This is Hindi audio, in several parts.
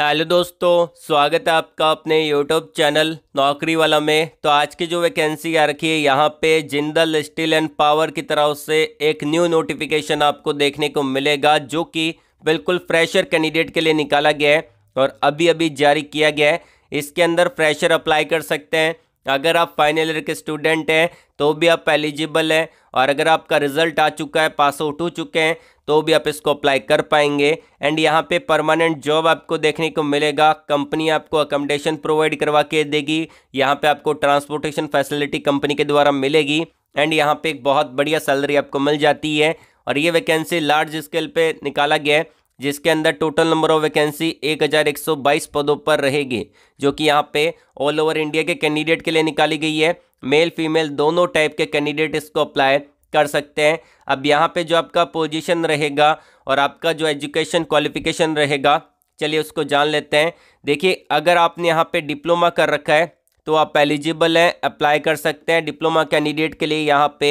हेलो दोस्तों स्वागत है आपका अपने यूट्यूब चैनल नौकरी वाला में तो आज की जो वैकेंसी आ रखी है यहाँ पे जिंदल स्टील एंड पावर की तरह से एक न्यू नोटिफिकेशन आपको देखने को मिलेगा जो कि बिल्कुल फ्रेशर कैंडिडेट के लिए निकाला गया है और अभी अभी जारी किया गया है इसके अंदर फ्रेशर अप्लाई कर सकते हैं अगर आप फाइनल ईयर के स्टूडेंट हैं तो भी आप एलिजिबल हैं और अगर आपका रिजल्ट आ चुका है पास आउट हो चुके हैं तो भी आप इसको अप्लाई कर पाएंगे एंड यहाँ पे परमानेंट जॉब आपको देखने को मिलेगा कंपनी आपको अकोमोडेशन प्रोवाइड करवा के देगी यहाँ पे आपको ट्रांसपोर्टेशन फैसिलिटी कंपनी के द्वारा मिलेगी एंड यहाँ पे एक बहुत बढ़िया सैलरी आपको मिल जाती है और ये वैकेंसी लार्ज स्केल पे निकाला गया है जिसके अंदर टोटल नंबर ऑफ वैकेंसी 1122 पदों पर रहेगी जो कि यहाँ पे ऑल ओवर इंडिया के कैंडिडेट के लिए निकाली गई है मेल फीमेल दोनों टाइप के कैंडिडेट इसको अप्लाई कर सकते हैं अब यहाँ पे जो आपका पोजीशन रहेगा और आपका जो एजुकेशन क्वालिफिकेशन रहेगा चलिए उसको जान लेते हैं देखिए अगर आपने यहाँ पर डिप्लोमा कर रखा है तो आप एलिजिबल हैं अप्लाई कर सकते हैं डिप्लोमा कैंडिडेट के लिए यहाँ पे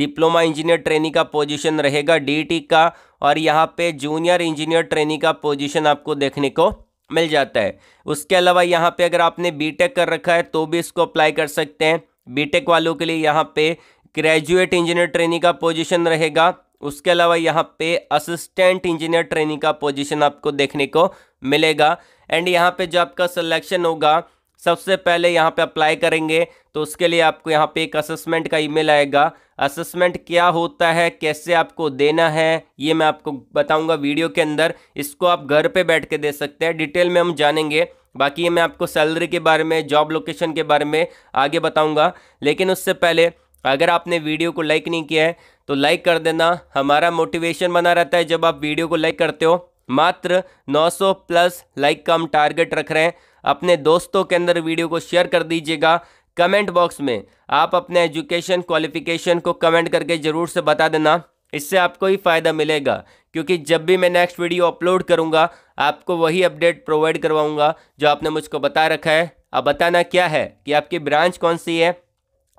डिप्लोमा इंजीनियर ट्रेनिंग का पोजीशन रहेगा डीटी का और यहाँ पे जूनियर इंजीनियर ट्रेनिंग का पोजीशन आपको देखने को मिल जाता है उसके अलावा यहाँ पे अगर आपने बीटेक कर रखा है तो भी इसको अप्लाई कर सकते हैं बीटेक वालों के लिए यहाँ पे ग्रेजुएट इंजीनियर ट्रेनिंग का पोजिशन रहेगा उसके अलावा यहाँ पे असिस्टेंट इंजीनियर ट्रेनिंग का पोजीशन आपको देखने को मिलेगा एंड यहाँ पे जो आपका सिलेक्शन होगा सबसे पहले यहाँ पे अप्लाई करेंगे तो उसके लिए आपको यहाँ पे एक असेसमेंट का ईमेल आएगा असेसमेंट क्या होता है कैसे आपको देना है ये मैं आपको बताऊंगा वीडियो के अंदर इसको आप घर पे बैठ के दे सकते हैं डिटेल में हम जानेंगे बाकी ये मैं आपको सैलरी के बारे में जॉब लोकेशन के बारे में आगे बताऊँगा लेकिन उससे पहले अगर आपने वीडियो को लाइक नहीं किया है तो लाइक कर देना हमारा मोटिवेशन बना रहता है जब आप वीडियो को लाइक करते हो मात्र 900 प्लस लाइक का हम टारगेट रख रहे हैं अपने दोस्तों के अंदर वीडियो को शेयर कर दीजिएगा कमेंट बॉक्स में आप अपने एजुकेशन क्वालिफिकेशन को कमेंट करके ज़रूर से बता देना इससे आपको ही फ़ायदा मिलेगा क्योंकि जब भी मैं नेक्स्ट वीडियो अपलोड करूँगा आपको वही अपडेट प्रोवाइड करवाऊँगा जो आपने मुझको बता रखा है अब बताना क्या है कि आपकी ब्रांच कौन सी है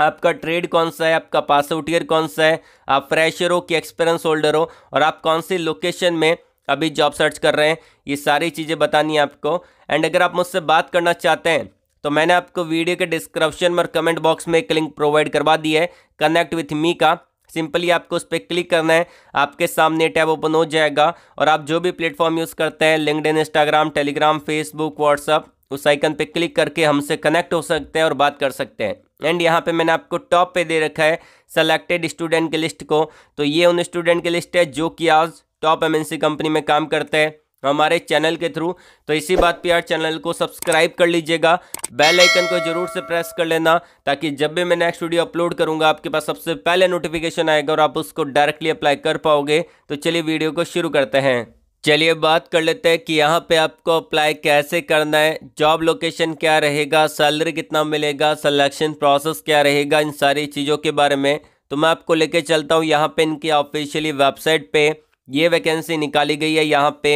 आपका ट्रेड कौन सा है आपका पास आउट ईयर कौन सा है आप फ्रेशर हो कि एक्सपीरियंस होल्डर हो और आप कौन सी लोकेशन में अभी जॉब सर्च कर रहे हैं ये सारी चीज़ें बतानी है आपको एंड अगर आप मुझसे बात करना चाहते हैं तो मैंने आपको वीडियो के डिस्क्रिप्शन में कमेंट बॉक्स में एक लिंक प्रोवाइड करवा दी है कनेक्ट विथ मी का सिंपली आपको उस पर क्लिक करना है आपके सामने टैब ओपन हो जाएगा और आप जो भी प्लेटफॉर्म यूज़ करते हैं Linked Instagram Telegram Facebook WhatsApp उस आइकन पे क्लिक करके हमसे कनेक्ट हो सकते हैं और बात कर सकते हैं एंड यहाँ पे मैंने आपको टॉप पे दे रखा है सेलेक्टेड स्टूडेंट की लिस्ट को तो ये उन स्टूडेंट की लिस्ट है जो कि आज टॉप एमएनसी कंपनी में काम करते हैं हमारे चैनल के थ्रू तो इसी बात पे यार चैनल को सब्सक्राइब कर लीजिएगा बेल आइकन को जरूर से प्रेस कर लेना ताकि जब भी मैं नेक्स्ट वीडियो अपलोड करूंगा आपके पास सबसे पहले नोटिफिकेशन आएगा और आप उसको डायरेक्टली अप्लाई कर पाओगे तो चलिए वीडियो को शुरू करते हैं चलिए बात कर लेते हैं कि यहाँ पे आपको अप्लाई कैसे करना है जॉब लोकेशन क्या रहेगा सैलरी कितना मिलेगा सलेक्शन प्रोसेस क्या रहेगा इन सारी चीज़ों के बारे में तो मैं आपको लेके चलता हूँ यहाँ पे इनकी ऑफिशियली वेबसाइट पे ये वैकेंसी निकाली गई है यहाँ पे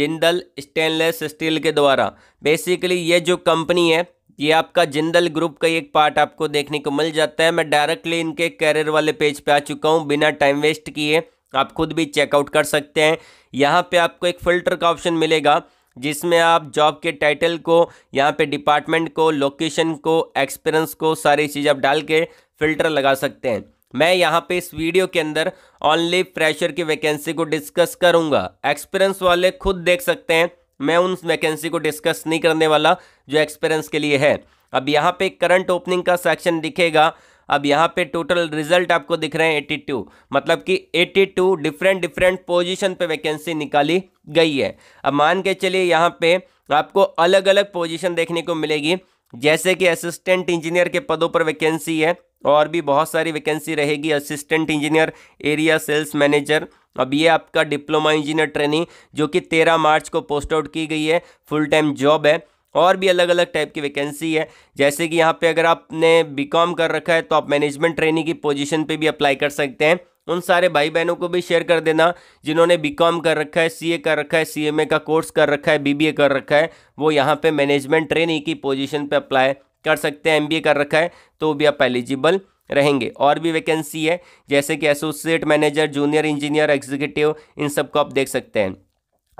जिंदल स्टेनलेस स्टील के द्वारा बेसिकली ये जो कंपनी है ये आपका जिंदल ग्रुप का एक पार्ट आपको देखने को मिल जाता है मैं डायरेक्टली इनके कैरियर वाले पेज पे आ चुका हूँ बिना टाइम वेस्ट किए आप खुद भी चेकआउट कर सकते हैं यहाँ पे आपको एक फ़िल्टर का ऑप्शन मिलेगा जिसमें आप जॉब के टाइटल को यहाँ पे डिपार्टमेंट को लोकेशन को एक्सपीरियंस को सारी चीज़ आप डाल के फ़िल्टर लगा सकते हैं मैं यहाँ पे इस वीडियो के अंदर ऑनली फ्रेशर की वैकेंसी को डिस्कस करूँगा एक्सपीरियंस वाले खुद देख सकते हैं मैं उन वैकेंसी को डिस्कस नहीं करने वाला जो एक्सपीरियंस के लिए है अब यहाँ पे करंट ओपनिंग का सेक्शन दिखेगा अब यहाँ पे टोटल रिजल्ट आपको दिख रहे हैं 82 मतलब कि 82 डिफरेंट डिफरेंट पोजीशन पे वैकेंसी निकाली गई है अब मान के चलिए यहाँ पे आपको अलग अलग पोजीशन देखने को मिलेगी जैसे कि असिस्टेंट इंजीनियर के पदों पर वैकेंसी है और भी बहुत सारी वैकेंसी रहेगी assistant engineer area sales manager अब ये आपका डिप्लोमा इंजीनियर ट्रेनिंग जो कि तेरह मार्च को पोस्ट आउट की गई है फुल टाइम जॉब है और भी अलग अलग टाइप की वैकेंसी है जैसे कि यहाँ पे अगर आपने बीकॉम कर रखा है तो आप मैनेजमेंट ट्रेनिंग की पोजीशन पे भी अप्लाई कर सकते हैं उन सारे भाई बहनों को भी शेयर कर देना जिन्होंने बीकॉम कर रखा है सीए कर रखा है सीएमए का कोर्स कर रखा है बीबीए कर रखा है वो यहाँ पे मैनेजमेंट ट्रेनिंग की पोजीशन पे अप्लाई कर सकते हैं एमबीए कर रखा है तो भी आप एलिजिबल रहेंगे और भी वैकेंसी है जैसे कि associate manager junior engineer executive इन सबको आप देख सकते हैं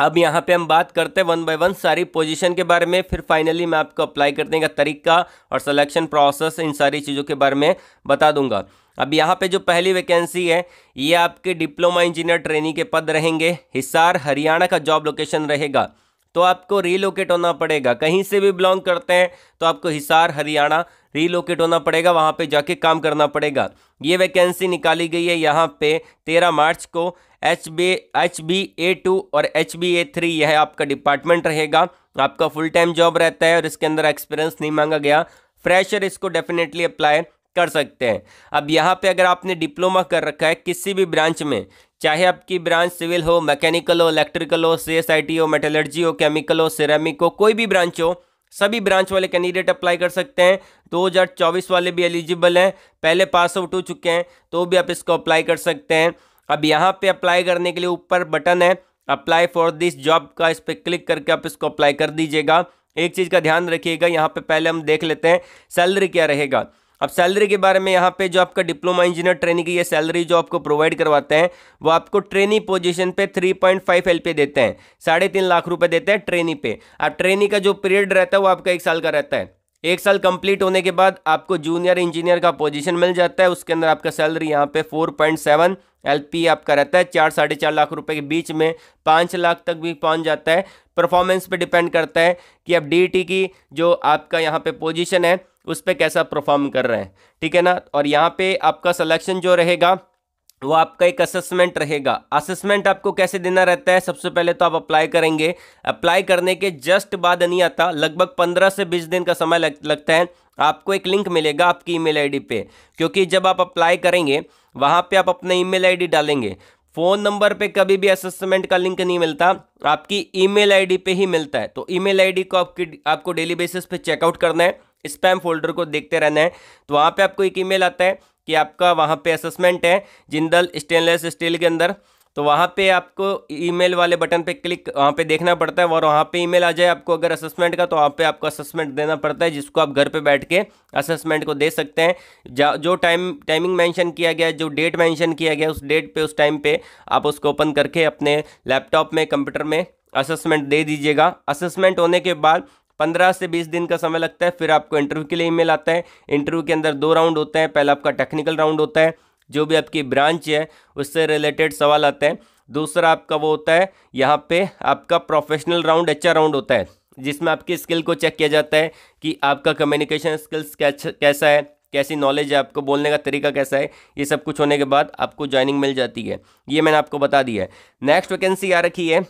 अब यहाँ पे हम बात करते हैं वन बाय वन सारी पोजीशन के बारे में फिर फाइनली मैं आपको अप्लाई करने का तरीका और सिलेक्शन प्रोसेस इन सारी चीज़ों के बारे में बता दूंगा अब यहाँ पे जो पहली वैकेंसी है ये आपके डिप्लोमा इंजीनियर ट्रेनिंग के पद रहेंगे हिसार हरियाणा का जॉब लोकेशन रहेगा तो आपको रीलोकेट होना पड़ेगा कहीं से भी बिलोंग करते हैं तो आपको हिसार हरियाणा रीलोकेट होना पड़ेगा वहाँ पे जाके काम करना पड़ेगा ये वैकेंसी निकाली गई है यहाँ पे तेरह मार्च को H B H B A two और एच बी ए थ्री यह आपका डिपार्टमेंट रहेगा आपका फुल टाइम जॉब रहता है और इसके अंदर एक्सपीरियंस नहीं मांगा गया फ्रेशर इसको डेफिनेटली अप्लाई कर सकते हैं अब यहाँ पे अगर आपने डिप्लोमा कर रखा है किसी भी ब्रांच में चाहे आपकी ब्रांच सिविल हो मैकेनिकल हो इलेक्ट्रिकल हो सी एस आई टी हो मेटलर्जी हो केमिकल हो सिरेमिक हो कोई भी ब्रांच हो सभी ब्रांच वाले कैंडिडेट अप्लाई कर सकते हैं 2024 वाले भी एलिजिबल हैं पहले पास आउट हो चुके हैं तो भी आप इसको अप्लाई कर सकते हैं अब यहाँ पे अप्लाई करने के लिए ऊपर बटन है अप्लाई फॉर दिस जॉब का इस पर क्लिक करके आप इसको अप्लाई कर दीजिएगा एक चीज़ का ध्यान रखिएगा यहाँ पे पहले हम देख लेते हैं सैलरी क्या रहेगा अब सैलरी के बारे में यहाँ पे जो आपका डिप्लोमा इंजीनियर ट्रेनिंग की ये सैलरी जो आपको प्रोवाइड करवाते हैं वो आपको ट्रेनी पोजीशन पे 3.5 पॉइंट पे देते हैं साढ़े तीन लाख रुपए देते हैं ट्रेनी पे अब ट्रेनी का जो पीरियड रहता है वो आपका एक साल का रहता है एक साल कंप्लीट होने के बाद आपको जूनियर इंजीनियर का पोजिशन मिल जाता है उसके अंदर आपका सैलरी यहाँ पे फोर पॉइंट आपका रहता है चार साढ़े चार लाख रुपये के बीच में पाँच लाख तक भी पहुँच जाता है परफॉर्मेंस पर डिपेंड करता है कि अब डी की जो आपका यहाँ पे पोजिशन है उस पर कैसा परफॉर्म कर रहे हैं ठीक है ना और यहाँ पे आपका सलेक्शन जो रहेगा वो आपका एक असेसमेंट रहेगा असेसमेंट आपको कैसे देना रहता है सबसे पहले तो आप अप्लाई करेंगे अप्लाई करने के जस्ट बाद नहीं आता लगभग पंद्रह से बीस दिन का समय लग, लगता है आपको एक लिंक मिलेगा आपकी ईमेल आईडी पे क्योंकि जब आप अप्लाई करेंगे वहाँ पे आप अपना ईमेल आईडी डालेंगे फ़ोन नंबर पे कभी भी असेसमेंट का लिंक नहीं मिलता आपकी ईमेल आईडी पे ही मिलता है तो ईमेल आईडी को आपकी आपको डेली बेसिस पे चेकआउट करना है स्पैम फोल्डर को देखते रहना है तो वहाँ पे आपको एक ईमेल आता है कि आपका वहाँ पे असेसमेंट है जिंदल स्टेनलेस स्टील के अंदर तो वहाँ पे आपको ईमेल वाले बटन पे क्लिक वहाँ पे देखना पड़ता है और वहाँ पे ईमेल आ जाए आपको अगर असेसमेंट का तो वहाँ पे आपको असेसमेंट देना पड़ता है जिसको आप घर पे बैठ के असेसमेंट को दे सकते हैं जो टाइम टाइमिंग मेंशन किया गया है जो डेट मेंशन किया गया उस डेट पे उस टाइम पे आप उसको ओपन करके अपने लैपटॉप में कंप्यूटर में असेसमेंट दे दीजिएगा असेसमेंट होने के बाद पंद्रह से बीस दिन का समय लगता है फिर आपको इंटरव्यू के लिए ईमेल आता है इंटरव्यू के अंदर दो राउंड होते हैं पहला आपका टेक्निकल राउंड होता है जो भी आपकी ब्रांच है उससे रिलेटेड सवाल आते हैं दूसरा आपका वो होता है यहाँ पे आपका प्रोफेशनल राउंड एच राउंड होता है जिसमें आपकी स्किल को चेक किया जाता है कि आपका कम्युनिकेशन स्किल्स कैसा है कैसी नॉलेज है आपको बोलने का तरीका कैसा है ये सब कुछ होने के बाद आपको ज्वाइनिंग मिल जाती है ये मैंने आपको बता दिया है नेक्स्ट वैकेंसी आ रखी है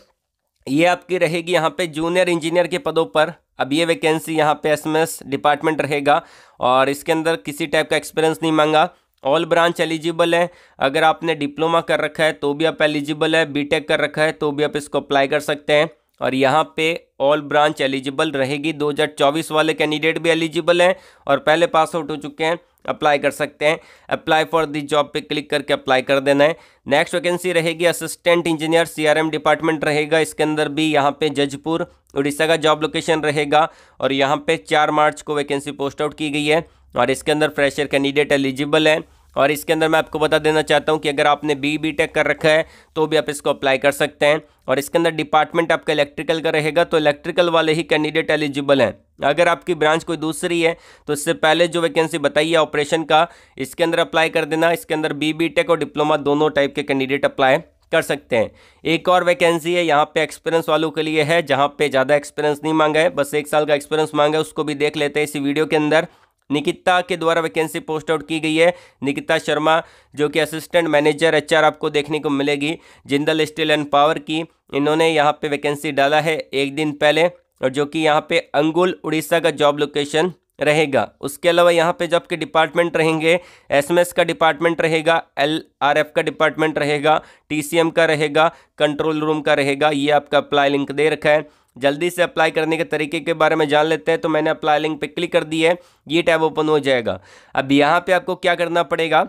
ये आपकी रहेगी यहाँ पे जूनियर इंजीनियर के पदों पर अब ये वैकेंसी यहाँ पे एसएमएस डिपार्टमेंट रहेगा और इसके अंदर किसी टाइप का एक्सपीरियंस नहीं मांगा ऑल ब्रांच एलिजिबल है अगर आपने डिप्लोमा कर रखा है तो भी आप एलिजिबल है बीटेक कर रखा है तो भी आप इसको अप्लाई कर सकते हैं और यहाँ पे ऑल ब्रांच एलिजिबल रहेगी 2024 वाले कैंडिडेट भी एलिजिबल हैं और पहले पास आउट हो चुके हैं अप्लाई कर सकते हैं अप्लाई फॉर दिस जॉब पे क्लिक करके अप्लाई कर देना है नेक्स्ट वैकेंसी रहेगी असिस्टेंट इंजीनियर सीआरएम डिपार्टमेंट रहेगा इसके अंदर भी यहाँ पे जजपुर उड़ीसा का जॉब लोकेशन रहेगा और यहाँ पे चार मार्च को वैकेंसी पोस्ट आउट की गई है और इसके अंदर फ्रेशर कैंडिडेट एलिजिबल हैं और इसके अंदर मैं आपको बता देना चाहता हूँ कि अगर आपने बी बी टेक कर रखा है तो भी आप इसको अप्लाई कर सकते हैं और इसके अंदर डिपार्टमेंट आपका इलेक्ट्रिकल का रहेगा तो इलेक्ट्रिकल वाले ही कैंडिडेट एलिजिबल हैं अगर आपकी ब्रांच कोई दूसरी है तो इससे पहले जो वैकेंसी बताई है ऑपरेशन का इसके अंदर अप्लाई कर देना इसके अंदर बी बी टेक और डिप्लोमा दोनों टाइप के कैंडिडेट अप्लाई कर सकते हैं एक और वैकेंसी है यहाँ पे एक्सपीरियंस वालों के लिए है जहाँ पे ज़्यादा एक्सपीरियंस नहीं मांगा है बस एक साल का एक्सपीरियंस मांगा है उसको भी देख लेते हैं इसी वीडियो के अंदर निकिता के द्वारा वैकेंसी पोस्ट आउट की गई है निकिता शर्मा जो कि असिस्टेंट मैनेजर एचआर आपको देखने को मिलेगी जिंदल स्टील एंड पावर की इन्होंने यहाँ पे वैकेंसी डाला है एक दिन पहले और जो कि यहाँ पे अंगुल उड़ीसा का जॉब लोकेशन रहेगा उसके अलावा यहाँ पे जब के डिपार्टमेंट रहेंगे एसएमएस का डिपार्टमेंट रहेगा एलआरएफ का डिपार्टमेंट रहेगा टीसीएम का रहेगा कंट्रोल रूम का रहेगा ये आपका अप्लाई लिंक दे रखा है जल्दी से अप्लाई करने के तरीके के बारे में जान लेते हैं तो मैंने अप्लाई लिंक पे क्लिक कर दी है ये टैब ओपन हो जाएगा अब यहाँ पे आपको क्या करना पड़ेगा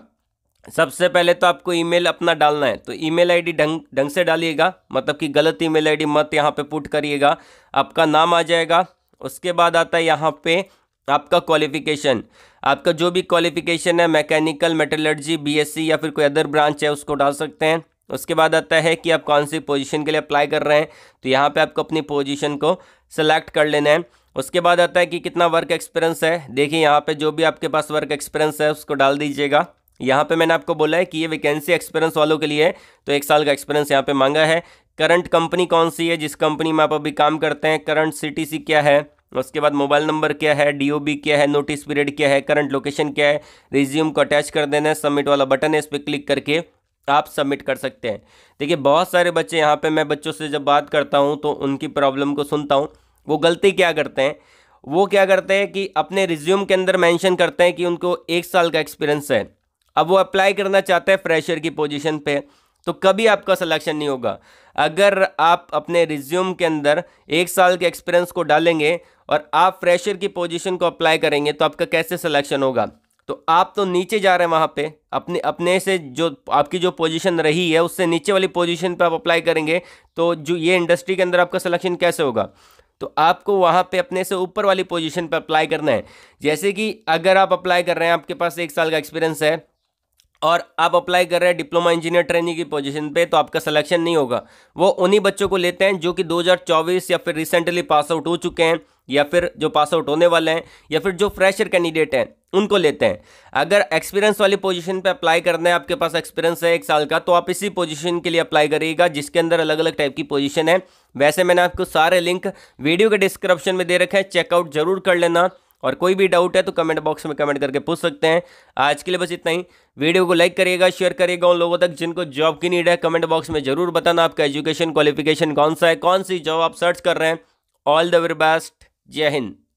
सबसे पहले तो आपको ईमेल अपना डालना है तो ईमेल आईडी ढंग ढंग से डालिएगा मतलब कि गलत ईमेल आईडी मत यहाँ पे पुट करिएगा आपका नाम आ जाएगा उसके बाद आता है यहाँ पे आपका क्वालिफिकेशन आपका जो भी क्वालिफिकेशन है मैकेनिकल मेटलर्जी बीएससी या फिर कोई अदर ब्रांच है उसको डाल सकते हैं तो उसके बाद आता है कि आप कौन सी पोजीशन के लिए अप्लाई कर रहे हैं तो यहाँ पे आपको अपनी पोजीशन को सेलेक्ट कर लेना है उसके बाद आता है कि कितना वर्क एक्सपीरियंस है देखिए यहाँ पे जो भी आपके पास वर्क एक्सपीरियंस है उसको डाल दीजिएगा यहाँ पे मैंने आपको बोला है कि ये वैकेंसी एक्सपीरियंस वालों के लिए है तो एक साल का एक्सपीरियंस यहाँ पर मांगा है करंट कंपनी कौन सी है जिस कंपनी में आप अभी काम करते हैं करंट सी क्या है उसके बाद मोबाइल नंबर क्या है डी क्या है नोटिस पीरियड क्या है करंट लोकेशन क्या है रिज्यूम को अटैच कर देना है सबमिट वाला बटन है इस पर क्लिक करके आप सबमिट कर सकते हैं देखिए बहुत सारे बच्चे यहाँ पे मैं बच्चों से जब बात करता हूँ तो उनकी प्रॉब्लम को सुनता हूँ वो गलती क्या करते हैं वो क्या करते हैं कि अपने रिज्यूम के अंदर मेंशन करते हैं कि उनको एक साल का एक्सपीरियंस है अब वो अप्लाई करना चाहते हैं फ्रेशर की पोजिशन पर तो कभी आपका सिलेक्शन नहीं होगा अगर आप अपने रिज्यूम के अंदर एक साल के एक्सपीरियंस को डालेंगे और आप फ्रेशर की पोजीशन को अप्लाई करेंगे तो आपका कैसे सिलेक्शन होगा तो आप तो नीचे जा रहे हैं वहाँ पे अपने अपने से जो आपकी जो पोजीशन रही है उससे नीचे वाली पोजीशन पे आप अप्लाई करेंगे तो जो ये इंडस्ट्री के अंदर आपका सिलेक्शन कैसे होगा तो आपको वहाँ पे अपने से ऊपर वाली पोजीशन पे अप्लाई करना है जैसे कि अगर आप अप्लाई कर रहे हैं आपके पास एक साल का एक्सपीरियंस है और आप अप्लाई कर रहे हैं डिप्लोमा इंजीनियर ट्रेनिंग की पोजीशन पे तो आपका सिलेक्शन नहीं होगा वो उन्हीं बच्चों को लेते हैं जो कि 2024 या फिर रिसेंटली पास आउट हो चुके हैं या फिर जो पास आउट होने वाले हैं या फिर जो फ्रेशर कैंडिडेट हैं उनको लेते हैं अगर एक्सपीरियंस वाली पोजीशन पे अप्लाई करना है आपके पास एक्सपीरियंस है एक साल का तो आप इसी पोजीशन के लिए अप्लाई करिएगा जिसके अंदर अलग अलग टाइप की पोजीशन है वैसे मैंने आपको सारे लिंक वीडियो के डिस्क्रिप्शन में दे रखे हैं चेकआउट जरूर कर लेना और कोई भी डाउट है तो कमेंट बॉक्स में कमेंट करके पूछ सकते हैं आज के लिए बस इतना ही वीडियो को लाइक करिएगा शेयर करिएगा उन लोगों तक जिनको जॉब की नीड है कमेंट बॉक्स में जरूर बताना आपका एजुकेशन क्वालिफिकेशन कौन सा है कौन सी जॉब आप सर्च कर रहे हैं ऑल द वेरी बेस्ट जय हिंद